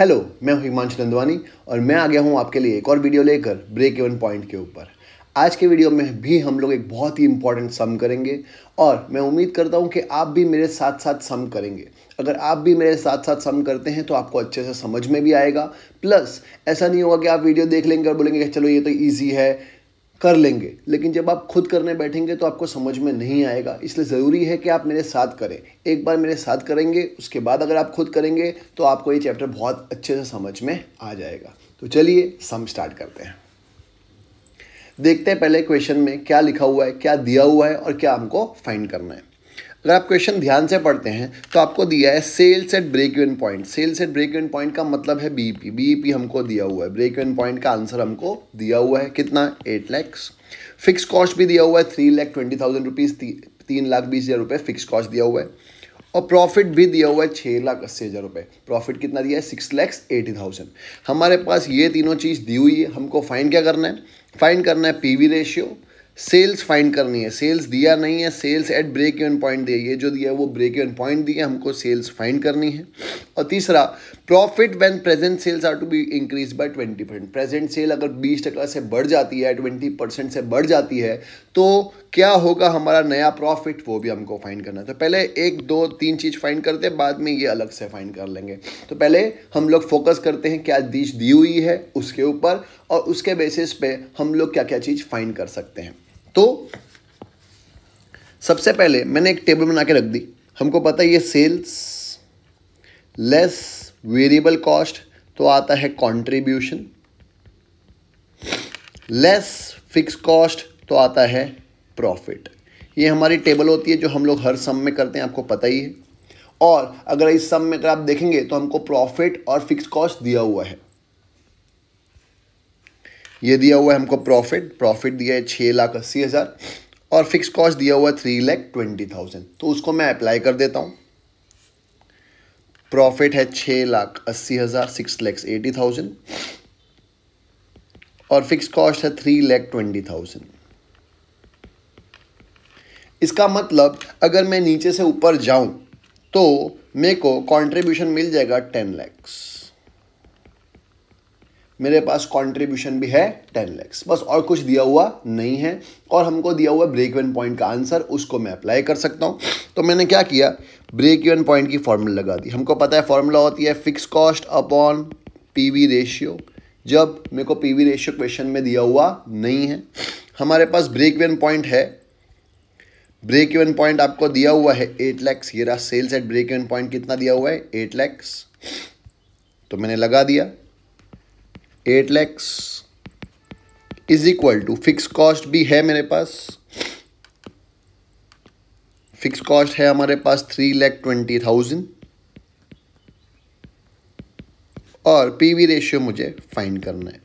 hello मैं हूं हिमांशु नंदवानी और मैं आ गया हूं आपके लिए एक और वीडियो लेकर ब्रेक इवन पॉइंट के ऊपर आज के वीडियो में भी हम लोग एक बहुत ही इंपॉर्टेंट सम करेंगे और मैं उम्मीद करता हूं कि आप भी मेरे साथ साथ सम करेंगे अगर आप भी मेरे साथ साथ सम करते हैं तो आपको अच्छे से समझ में भी आएगा प्लस ऐसा नहीं होगा कि आप वीडियो देख लेंगे और बोलेंगे चलो ये तो ईजी है कर लेंगे लेकिन जब आप खुद करने बैठेंगे तो आपको समझ में नहीं आएगा इसलिए ज़रूरी है कि आप मेरे साथ करें एक बार मेरे साथ करेंगे उसके बाद अगर आप खुद करेंगे तो आपको ये चैप्टर बहुत अच्छे से समझ में आ जाएगा तो चलिए सम स्टार्ट करते हैं देखते हैं पहले क्वेश्चन में क्या लिखा हुआ है क्या दिया हुआ है और क्या हमको फाइंड करना है अगर आप क्वेश्चन ध्यान से पढ़ते हैं तो आपको दिया है sales at break even point sales at break even point का मतलब है बीपी बीपी e e हमको दिया हुआ है ब्रेक इवन पॉइंट का आंसर हमको दिया हुआ है कितना एट लैक्स फिक्स कॉस्ट भी दिया हुआ है three lakh twenty thousand rupees तीन लाख बीस हज़ार रुपये फिक्स कॉस्ट दिया हुआ है और प्रॉफिट भी दिया हुआ है छः लाख अस्सी हज़ार रुपये प्रॉफिट कितना दिया है सिक्स लैक्स एटी थाउजेंड हमारे पास ये तीनों चीज़ दी हुई है हमको फाइन क्या करना है फाइन करना है पीवी रेशियो सेल्स फाइंड करनी है सेल्स दिया नहीं है sales at break even point दिया ये जो दिया है वो ब्रेक इवन पॉइंट दिया हमको सेल्स फाइंड करनी है और तीसरा profit when present sales are to be increase by twenty percent present sale अगर बीस टका से बढ़ जाती है ट्वेंटी परसेंट से बढ़ जाती है तो क्या होगा हमारा नया प्रॉफिट वो भी हमको फाइंड करना है तो पहले एक दो तीन चीज़ फाइंड करते हैं बाद में ये अलग से फाइंड कर लेंगे तो पहले हम लोग फोकस करते हैं क्या दीज दी हुई है उसके ऊपर और उसके बेसिस पे हम लोग क्या क्या चीज़ फाइंड कर सकते हैं तो सबसे पहले मैंने एक टेबल बना के रख दी हमको पता है ये सेल्स लेस वेरिएबल कॉस्ट तो आता है कंट्रीब्यूशन लेस फिक्स कॉस्ट तो आता है प्रॉफिट ये हमारी टेबल होती है जो हम लोग हर सम में करते हैं आपको पता ही है और अगर इस सम में अगर आप देखेंगे तो हमको प्रॉफिट और फिक्स कॉस्ट दिया हुआ है ये दिया हुआ है हमको प्रॉफिट प्रॉफिट दिया है छः लाख अस्सी हज़ार और फिक्स कॉस्ट दिया हुआ है थ्री लैख ट्वेंटी थाउजेंड तो उसको मैं अप्लाई कर देता हूँ प्रॉफिट है छः लाख अस्सी हज़ार सिक्स लैक्स एटी थाउजेंड और फिक्स कॉस्ट है थ्री लैख ट्वेंटी थाउजेंड इसका मतलब अगर मैं नीचे से ऊपर जाऊं तो मेरे को कॉन्ट्रीब्यूशन मिल जाएगा टेन लैक्स मेरे पास कंट्रीब्यूशन भी है टेन लैक्स बस और कुछ दिया हुआ नहीं है और हमको दिया हुआ ब्रेक इवन पॉइंट का आंसर उसको मैं अप्लाई कर सकता हूँ तो मैंने क्या किया ब्रेक इवन पॉइंट की फॉर्मूला लगा दी हमको पता है फॉर्मूला होती है fix cost upon PV ratio जब मेरे को पी रेशियो क्वेश्चन में दिया हुआ नहीं है हमारे पास ब्रेक इवन पॉइंट है ब्रेक इवन पॉइंट आपको दिया हुआ है एट लैक्स ये रहा sales at break even point कितना दिया हुआ है एट लैक्स तो मैंने लगा दिया eight lakhs is equal to fix cost भी है मेरे पास फिक्स कॉस्ट है हमारे पास थ्री लैख ट्वेंटी थाउजेंड और पीवी रेशियो मुझे फाइंड करना है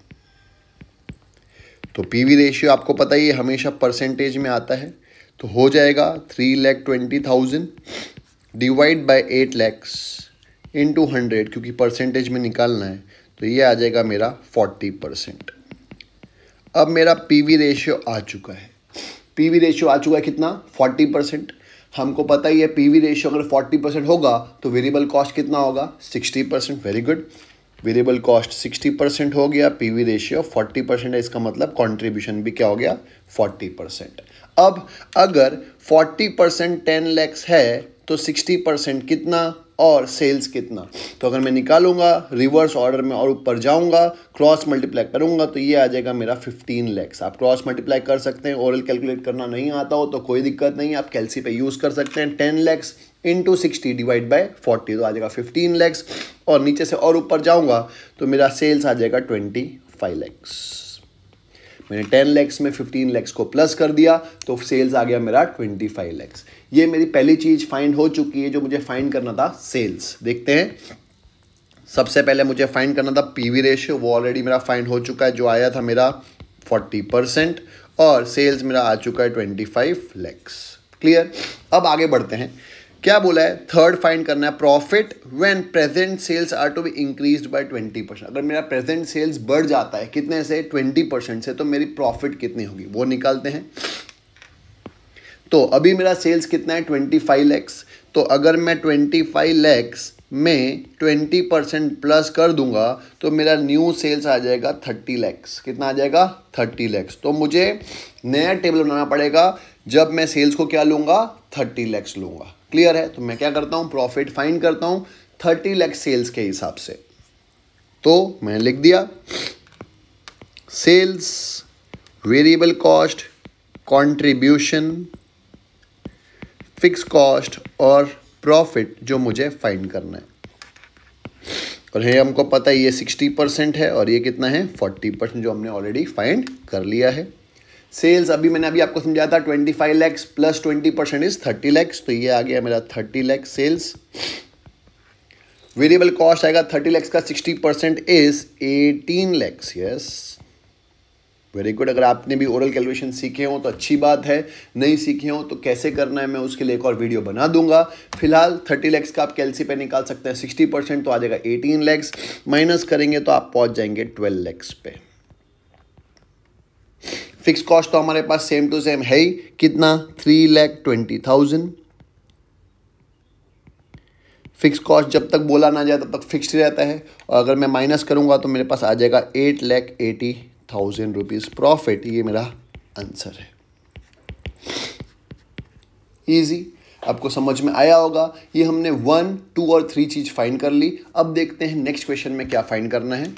तो पीवी रेशियो आपको पता ही हमेशा परसेंटेज में आता है तो हो जाएगा three lakh twenty thousand divide by eight lakhs into hundred क्योंकि परसेंटेज में निकालना है तो ये आ जाएगा मेरा फोर्टी परसेंट अब मेरा पीवी रेशियो आ चुका है पीवी रेशियो आ चुका है कितना फोर्टी परसेंट हमको पता ही है पीवी रेशियो अगर फोर्टी परसेंट होगा तो वेरिएबल कॉस्ट कितना होगा sixty percent very good variable cost sixty percent हो गया पीवी रेशियो फोर्टी परसेंट है इसका मतलब कॉन्ट्रीब्यूशन भी क्या हो गया फोर्टी परसेंट अब अगर फोर्टी परसेंट टेन लैक्स है तो सिक्सटी परसेंट कितना और सेल्स कितना तो अगर मैं निकालूंगा रिवर्स ऑर्डर में और ऊपर जाऊंगा क्रॉस मल्टीप्लाई करूंगा तो ये आ जाएगा मेरा 15 लैक्स आप क्रॉस मल्टीप्लाई कर सकते हैं ओरल कैलकुलेट करना नहीं आता हो तो कोई दिक्कत नहीं आप कैलसी पे यूज़ कर सकते हैं 10 lakhs into sixty divide by forty तो आ जाएगा फिफ्टीन लैक्स और नीचे से और ऊपर जाऊँगा तो मेरा सेल्स आ जाएगा ट्वेंटी फाइव लैक्स मैंने 10 लैक्स में 15 लैक्स को प्लस कर दिया तो सेल्स आ गया मेरा 25 लैक्स ये मेरी पहली चीज़ फाइंड हो चुकी है जो मुझे फाइंड करना था सेल्स देखते हैं सबसे पहले मुझे फाइंड करना था पीवी रेशियो वो ऑलरेडी मेरा फाइंड हो चुका है जो आया था मेरा 40 परसेंट और सेल्स मेरा आ चुका है 25 लैक्स क्लियर अब आगे बढ़ते हैं क्या बोला है थर्ड फाइंड करना है profit when present sales are to be increase by twenty percent अगर मेरा प्रेजेंट सेल्स बढ़ जाता है कितने से ट्वेंटी परसेंट से तो मेरी प्रॉफिट कितनी होगी वो निकालते हैं तो अभी मेरा सेल्स कितना है ट्वेंटी फाइव लैक्स तो अगर मैं ट्वेंटी फाइव लैक्स में ट्वेंटी परसेंट प्लस कर दूंगा तो मेरा न्यू सेल्स आ जाएगा थर्टी लैक्स कितना आ जाएगा थर्टी लैक्स तो मुझे नया टेबल बनाना पड़ेगा जब मैं सेल्स को क्या लूंगा थर्टी लैक्स लूंगा क्लियर है तो मैं क्या करता हूं प्रॉफिट फाइन करता हूं थर्टी लैक्स सेल्स के हिसाब से तो मैंने लिख दिया sales variable cost contribution fix cost और प्रॉफिट जो मुझे फाइंड करना है और ये हमको पता है ये सिक्सटी परसेंट है और ये कितना है फोर्टी परसेंट जो हमने ऑलरेडी फाइंड कर लिया है सेल्स अभी मैंने अभी आपको समझाया था twenty five lakhs plus twenty percent is thirty lakhs तो ये आ गया मेरा thirty lakhs sales variable cost आएगा थर्टी लैक्स का sixty percent is eighteen lakhs yes very good अगर आपने भी ओरल कैलकुलेशन सीखे हो तो अच्छी बात है नहीं सीखे हो तो कैसे करना है मैं उसके लिए एक और वीडियो बना दूंगा फिलहाल थर्टी लैक्स का आप कैलसी पे निकाल सकते हैं सिक्सटी परसेंट तो आ जाएगा एटीन लैक्स माइनस करेंगे तो आप पहुंच जाएंगे ट्वेल्व लैक्स पे फिक्स कॉस्ट तो हमारे पास सेम टू सेम है ही कितना three lakh twenty thousand fix cost जब तक बोला ना जाए तब तक फिक्स रहता है और अगर मैं माइनस करूंगा तो मेरे पास आ जाएगा eight lakh eighty thousand rupees profit ये मेरा आंसर है इजी आपको समझ में आया होगा ये हमने वन टू और थ्री चीज़ फाइंड कर ली अब देखते हैं नेक्स्ट क्वेश्चन में क्या फाइंड करना है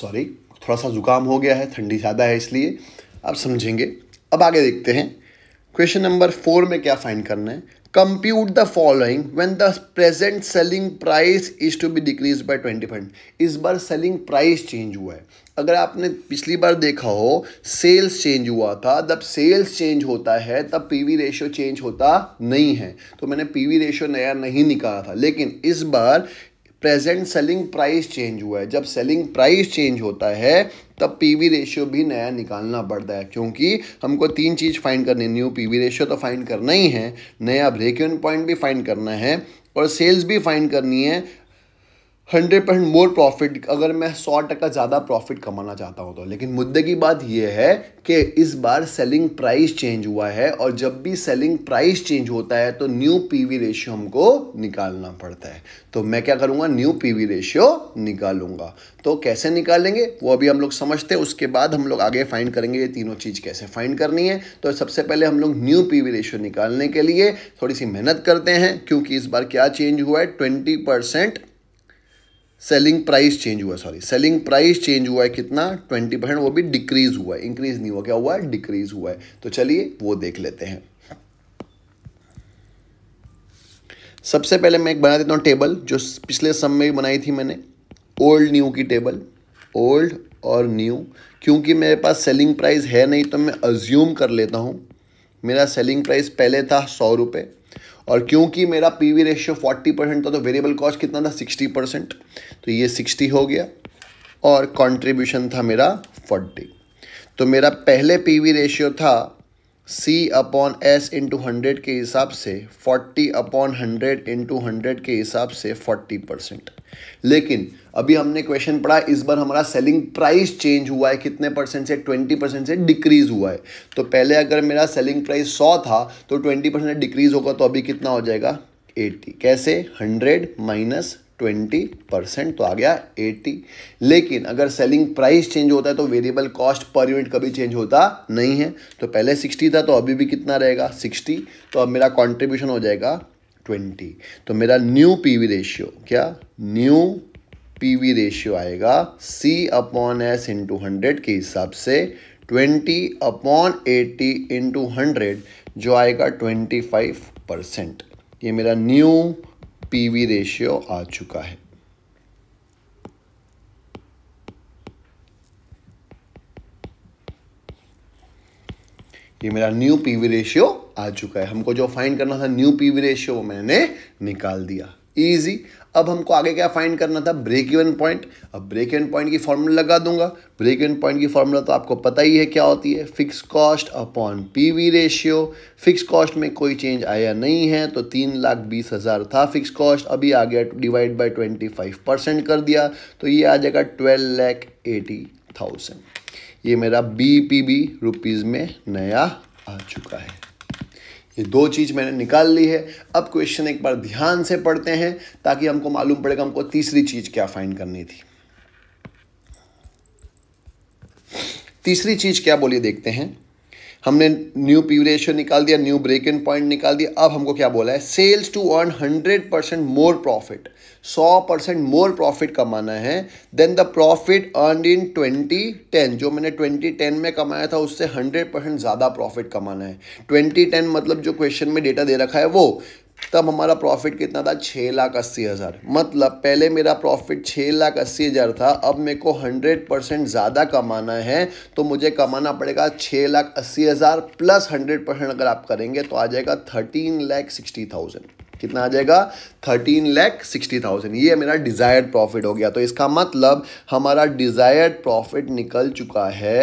सॉरी थोड़ा सा ज़ुकाम हो गया है ठंडी ज़्यादा है इसलिए आप समझेंगे अब आगे देखते हैं क्वेश्चन नंबर फोर में क्या फाइंड करना है compute the following when the present selling price is to be decrease by twenty percent इस बार सेलिंग प्राइस चेंज हुआ है अगर आपने पिछली बार देखा हो सेल्स चेंज हुआ था जब सेल्स चेंज होता है तब पीवी रेशियो चेंज होता नहीं है तो मैंने पीवी रेशियो नया नहीं निकाला था लेकिन इस बार प्रेजेंट सेलिंग प्राइस चेंज हुआ है जब सेलिंग प्राइस चेंज होता है तब पीवी रेशियो भी नया निकालना पड़ता है क्योंकि हमको तीन चीज़ फाइंड करनी न्यू पीवी रेशियो तो फाइंड करना ही है नया ब्रेक इन पॉइंट भी फाइंड करना है और सेल्स भी फाइंड करनी है हंड्रेड परसेंट मोर प्रॉफिट अगर मैं सौ टका ज़्यादा प्रॉफिट कमाना चाहता हूँ तो लेकिन मुद्दे की बात यह है कि इस बार सेलिंग प्राइस चेंज हुआ है और जब भी सेलिंग प्राइस चेंज होता है तो न्यू पीवी रेशियो हमको निकालना पड़ता है तो मैं क्या करूँगा न्यू पीवी रेशियो निकालूंगा तो कैसे निकालेंगे वो अभी हम लोग समझते हैं उसके बाद हम लोग आगे फाइंड करेंगे ये तीनों चीज़ कैसे फाइंड करनी है तो सबसे पहले हम लोग न्यू पी रेशियो निकालने के लिए थोड़ी सी मेहनत करते हैं क्योंकि इस बार क्या चेंज हुआ है twenty percent selling price change हुआ सॉरी सेलिंग प्राइस चेंज हुआ है कितना ट्वेंटी परसेंट वो भी डिक्रीज हुआ है इंक्रीज नहीं हुआ क्या हुआ है डिक्रीज हुआ है तो चलिए वो देख लेते हैं सबसे पहले मैं एक बना देता हूँ टेबल जो पिछले सम में बनाई थी मैंने ओल्ड न्यू की टेबल ओल्ड और न्यू क्योंकि मेरे पास सेलिंग प्राइस है नहीं तो मैं अज्यूम कर लेता हूँ मेरा सेलिंग प्राइस पहले था सौ रुपये और क्योंकि मेरा P V ratio forty percent था तो वेरिएबल कॉस्ट कितना था सिक्सटी परसेंट तो ये सिक्सटी हो गया और कॉन्ट्रीब्यूशन था मेरा फोर्टी तो मेरा पहले पी वी रेशियो था C upon S into hundred के हिसाब से forty upon hundred into hundred के हिसाब से फोर्टी परसेंट लेकिन अभी हमने क्वेश्चन पढ़ा इस बार हमारा सेलिंग प्राइस चेंज हुआ है कितने परसेंट से ट्वेंटी परसेंट से डिक्रीज हुआ है तो पहले अगर मेरा सेलिंग प्राइस सौ था तो ट्वेंटी परसेंट डिक्रीज होगा तो अभी कितना हो जाएगा एटी कैसे हंड्रेड माइनस ट्वेंटी परसेंट तो आ गया एटी लेकिन अगर सेलिंग प्राइस चेंज होता है तो वेरिएबल कॉस्ट पर यूनिट कभी चेंज होता नहीं है तो पहले सिक्सटी था तो अभी भी कितना रहेगा सिक्सटी तो अब मेरा कॉन्ट्रीब्यूशन हो जाएगा ट्वेंटी तो मेरा न्यू पीवी रेशियो क्या न्यू पीवी रेशियो आएगा C upon S into hundred के हिसाब से twenty upon eighty into hundred जो आएगा ट्वेंटी फाइव परसेंट ये मेरा न्यू पीवी रेशियो आ चुका है ये मेरा न्यू पीवी रेशियो आ चुका है हमको जो फाइंड करना था न्यू पीवी रेशियो मैंने निकाल दिया ईजी अब हमको आगे क्या फाइंड करना था ब्रेक इवन पॉइंट अब ब्रेक इवन पॉइंट की फॉर्मूला लगा दूंगा ब्रेक इवन पॉइंट की फॉर्मूला तो आपको पता ही है क्या होती है fix cost upon PV ratio fix cost में कोई चेंज आया नहीं है तो तीन लाख बीस हज़ार था फिक्स कॉस्ट अभी आ गया divide by twenty five percent कर दिया तो ये आ जाएगा ट्वेल्व लैख एटी थाउजेंड ये मेरा बी पी बी रुपीज़ में नया आ चुका है ये दो चीज़ मैंने निकाल ली है अब क्वेश्चन एक बार ध्यान से पढ़ते हैं ताकि हमको मालूम पड़ेगा हमको तीसरी चीज़ क्या फाइंड करनी थी तीसरी चीज़ क्या बोलिए देखते हैं हमने न्यू पी रेशियो निकाल दिया न्यू ब्रेक इन पॉइंट निकाल दिया अब हमको क्या बोला है sales to earn hundred percent more profit सौ परसेंट मोर प्रॉफिट कमाना है then the profit earn in twenty ten जो मैंने ट्वेंटी टेन में कमाया था उससे हंड्रेड परसेंट ज़्यादा प्रॉफिट कमाना है ट्वेंटी टेन मतलब जो क्वेश्चन में डेटा दे रखा है वो तब हमारा प्रॉफिट कितना था छः लाख अस्सी हज़ार मतलब पहले मेरा प्रॉफिट छः लाख अस्सी हज़ार था अब मेरे को हंड्रेड परसेंट ज़्यादा कमाना है तो मुझे कमाना पड़ेगा छः लाख अस्सी हज़ार प्लस हंड्रेड परसेंट अगर आप करेंगे तो आ जाएगा थर्टीन लैख सिक्सटी थाउजेंड कितना आ जाएगा थर्टीन लैख सिक्सटी थाउजेंड ये मेरा डिज़ायर्ड प्रॉफिट हो गया तो इसका मतलब हमारा डिज़ायर्ड प्रॉफिट निकल चुका है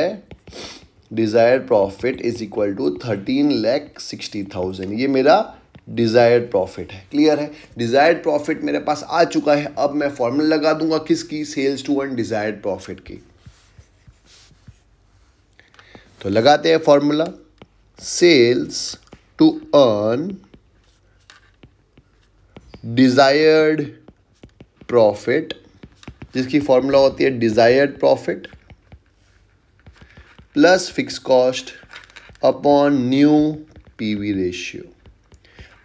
desired profit is equal to thirteen lakh sixty thousand ये मेरा डिज़ायर्ड प्रॉफिट है क्लियर है डिज़ायर्ड प्रॉफिट मेरे पास आ चुका है अब मैं फॉर्मूला लगा दूंगा किसकी sales to earn desired profit की तो लगाते हैं formula sales to earn desired profit जिसकी फॉर्मूला होती है desired profit plus fix cost upon new PV ratio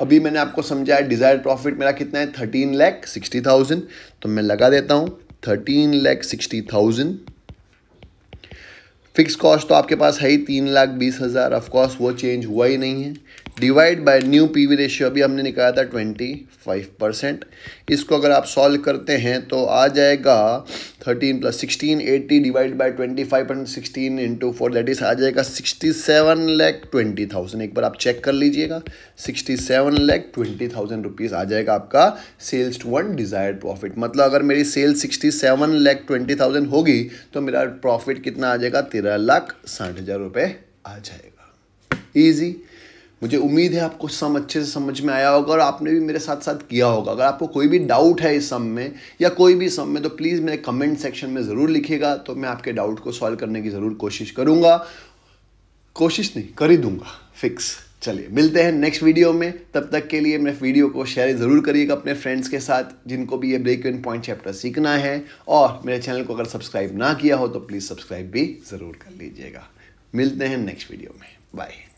अभी मैंने आपको समझाया डिज़ायर प्रॉफिट मेरा कितना है थर्टीन लैख सिक्सटी थाउजेंड तो मैं लगा देता हूं thirteen lakh sixty thousand fix cost तो आपके पास है ही तीन लाख बीस हज़ार ऑफकोर्स वो चेंज हुआ ही नहीं है divide by new PV ratio अभी हमने निकाला था ट्वेंटी फाइव परसेंट इसको अगर आप सॉल्व करते हैं तो आ जाएगा thirteen plus sixteen eighty divide by twenty five point sixteen into four that is आ जाएगा sixty seven lakh twenty thousand एक बार आप चेक कर लीजिएगा sixty seven lakh twenty thousand rupees आ जाएगा आपका sales to earn desire profit मतलब अगर मेरी sales sixty seven lakh twenty thousand होगी तो मेरा प्रॉफिट कितना आ जाएगा तेरह लाख साठ हज़ार रुपये आ जाएगा ईजी मुझे उम्मीद है आपको सम अच्छे से समझ में आया होगा और आपने भी मेरे साथ साथ किया होगा अगर आपको कोई भी डाउट है इस सम में या कोई भी सम में तो प्लीज़ मेरे कमेंट सेक्शन में ज़रूर लिखिएगा तो मैं आपके डाउट को सॉल्व करने की ज़रूर कोशिश करूँगा कोशिश नहीं कर ही दूँगा फिक्स चलिए मिलते हैं नेक्स्ट वीडियो में तब तक के लिए मेरे वीडियो को शेयर ज़रूर करिएगा अपने फ्रेंड्स के साथ जिनको भी ये ब्रेक इन पॉइंट चैप्टर सीखना है और मेरे चैनल को अगर सब्सक्राइब ना किया हो तो प्लीज़ सब्सक्राइब भी ज़रूर कर लीजिएगा मिलते हैं नेक्स्ट वीडियो में बाय